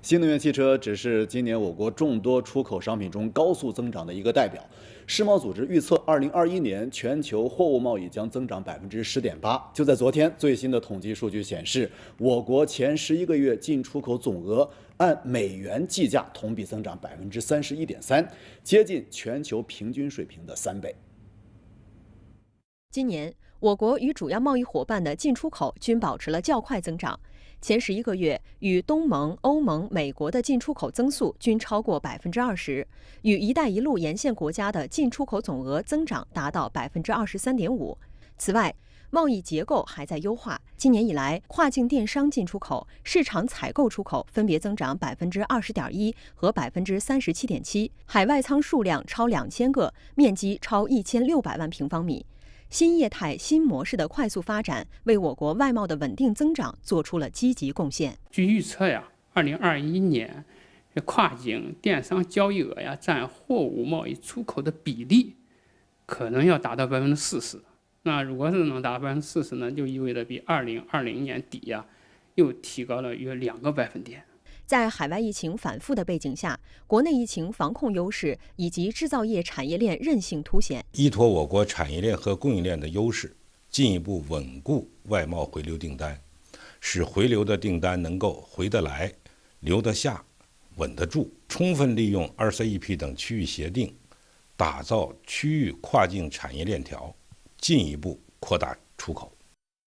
新能源汽车只是今年我国众多出口商品中高速增长的一个代表。世贸组织预测，二零二一年全球货物贸易将增长百分之十点八。就在昨天，最新的统计数据显示，我国前十一个月进出口总额按美元计价，同比增长百分之三十一点三，接近全球平均水平的三倍。今年，我国与主要贸易伙伴的进出口均保持了较快增长。前十一个月，与东盟、欧盟、美国的进出口增速均超过百分之二十，与“一带一路”沿线国家的进出口总额增长达到百分之二十三点五。此外，贸易结构还在优化。今年以来，跨境电商进出口、市场采购出口分别增长百分之二十点一和百分之三十七点七，海外仓数量超两千个，面积超一千六百万平方米。新业态新模式的快速发展，为我国外贸的稳定增长做出了积极贡献。据预测呀，二零二一年，跨境电商交易额呀，占货物贸易出口的比例，可能要达到百分之四十。那如果是能达百分之四十呢，就意味着比二零二零年底呀，又提高了约两个百分点。在海外疫情反复的背景下，国内疫情防控优势以及制造业产业链韧性凸显。依托我国产业链和供应链的优势，进一步稳固外贸回流订单，使回流的订单能够回得来、留得下、稳得住。充分利用 RCEP 等区域协定，打造区域跨境产业链条，进一步扩大出口。